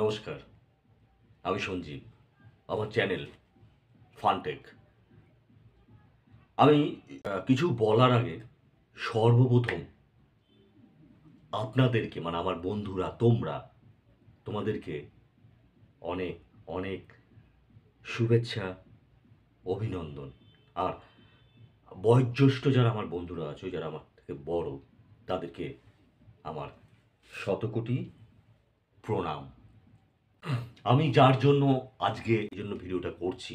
নমস্কার আমি সঞ্জীব আমার চ্যানেল ফানটেক আমি কিছু বলার আগে সর্বপ্রথম আপনাদেরকে মানে আমার বন্ধুরা তোমরা তোমাদেরকে অনেক অনেক শুভেচ্ছা অভিনন্দন আর বয়োজ্যেষ্ঠ যারা আমার বন্ধুরা আছে যারা আমার থেকে বড় তাদেরকে আমার শতকোটি প্রণাম আমি যার জন্য আজকে এই জন্য ভিডিওটা করছি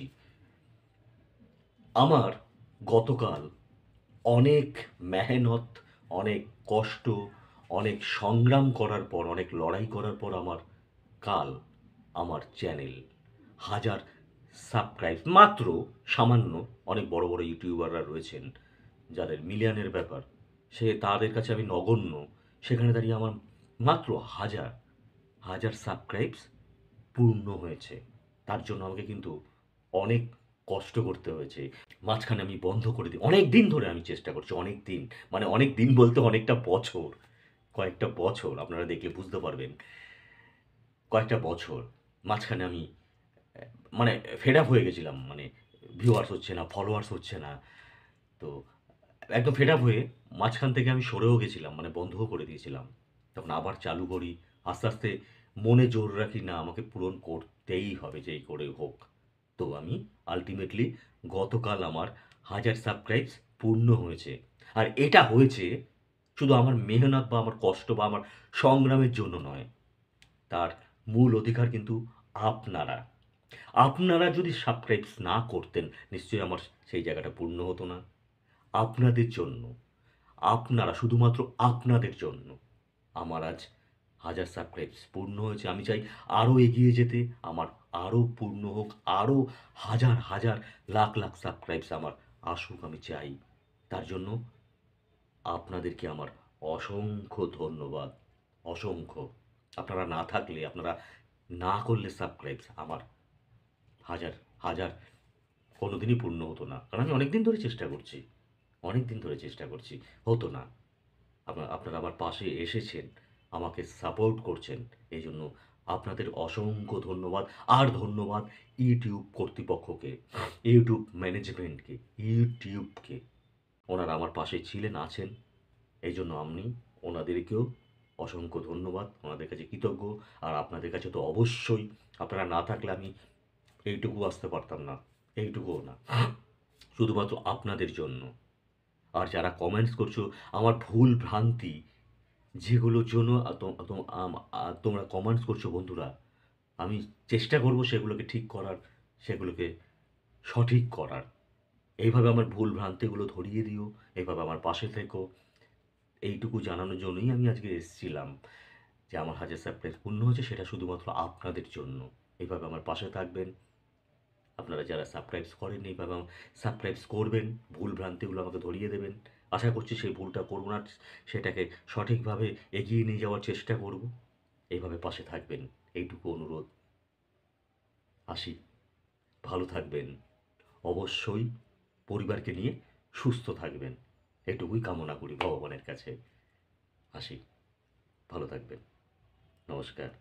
আমার গতকাল অনেক মেহনত অনেক কষ্ট অনেক সংগ্রাম করার পর অনেক লড়াই করার পর আমার কাল আমার চ্যানেল হাজার সাবস্ক্রাইব মাত্র সামান্য অনেক বড় বড় ইউটিউবাররা রয়েছেন যাদের মিলিয়নের ব্যাপার সে তাদের কাছে আমি নগণ্য সেখানে দাঁড়িয়ে আমার মাত্র হাজার হাজার সাবস্ক্রাইবস পূর্ণ হয়েছে তার জন্য আমাকে কিন্তু অনেক কষ্ট করতে হয়েছে মাঝখানে আমি বন্ধ করে দিই অনেক দিন ধরে আমি চেষ্টা করছি অনেক দিন মানে অনেক দিন বলতে অনেকটা বছর কয়েকটা বছর আপনারা দেখলে বুঝতে পারবেন কয়েকটা বছর মাঝখানে আমি মানে ফেড আপ হয়ে গেছিলাম মানে ভিউয়ার্স হচ্ছে না ফলোয়ার্স হচ্ছে না তো একদম ফেড আপ হয়ে মাঝখান থেকে আমি সরেও গেছিলাম মানে বন্ধও করে দিয়েছিলাম তখন আবার চালু করি আস্তে আস্তে মনে জোর রাখি না আমাকে পূরণ করতেই হবে যেই করে হোক তো আমি আলটিমেটলি গতকাল আমার হাজার সাবস্ক্রাইবস পূর্ণ হয়েছে আর এটা হয়েছে শুধু আমার মেহনত বা আমার কষ্ট বা আমার সংগ্রামের জন্য নয় তার মূল অধিকার কিন্তু আপনারা আপনারা যদি সাবস্ক্রাইবস না করতেন নিশ্চয়ই আমার সেই জায়গাটা পূর্ণ হতো না আপনাদের জন্য আপনারা শুধুমাত্র আপনাদের জন্য আমার আজ হাজার সাবস্ক্রাইবস পূর্ণ হয়েছে আমি চাই আরও এগিয়ে যেতে আমার আরও পূর্ণ হোক আরও হাজার হাজার লাখ লাখ সাবস্ক্রাইবস আমার আসুক আমি চাই তার জন্য আপনাদেরকে আমার অসংখ্য ধন্যবাদ অসংখ্য আপনারা না থাকলে আপনারা না করলে সাবস্ক্রাইবস আমার হাজার হাজার কোনোদিনই পূর্ণ হতো না কারণ আমি অনেক দিন ধরে চেষ্টা করছি অনেক দিন ধরে চেষ্টা করছি হতো না আপনারা আমার পাশে এসেছেন আমাকে সাপোর্ট করছেন এই জন্য আপনাদের অসংখ্য ধন্যবাদ আর ধন্যবাদ ইউটিউব কর্তৃপক্ষকে ইউটিউব ম্যানেজমেন্টকে ইউটিউবকে ওনারা আমার পাশে ছিলেন আছেন এই জন্য আপনি ওনাদেরকেও অসংখ্য ধন্যবাদ ওনাদের কাছে কৃতজ্ঞ আর আপনাদের কাছে তো অবশ্যই আপনারা না থাকলে আমি এইটুকু আসতে পারতাম না এইটুকুও না শুধুমাত্র আপনাদের জন্য আর যারা কমেন্টস করছো আমার ভুল ভ্রান্তি যেগুলোর জন্য তোমরা কমেন্টস করছো বন্ধুরা আমি চেষ্টা করব সেগুলোকে ঠিক করার সেগুলোকে সঠিক করার এইভাবে আমার ভুল ভ্রান্তিগুলো ধরিয়ে দিও এইভাবে আমার পাশে থেকো এইটুকু জানানোর জন্যই আমি আজকে এসেছিলাম যে আমার হাজার সারপ্রাইজ পূর্ণ হয়েছে সেটা শুধুমাত্র আপনাদের জন্য এইভাবে আমার পাশে থাকবেন আপনারা যারা সাবস্ক্রাইবস করেন এইভাবে সাবস্ক্রাইবস করবেন ভুল ভ্রান্তিগুলো আমাকে ধরিয়ে দেবেন আশা করছি সেই ভুলটা করবো না সেটাকে সঠিকভাবে এগিয়ে নিয়ে যাওয়ার চেষ্টা করব এইভাবে পাশে থাকবেন এইটুকু অনুরোধ আসি ভালো থাকবেন অবশ্যই পরিবারকে নিয়ে সুস্থ থাকবেন এটুকুই কামনা করি ভগবানের কাছে আসি ভালো থাকবেন নমস্কার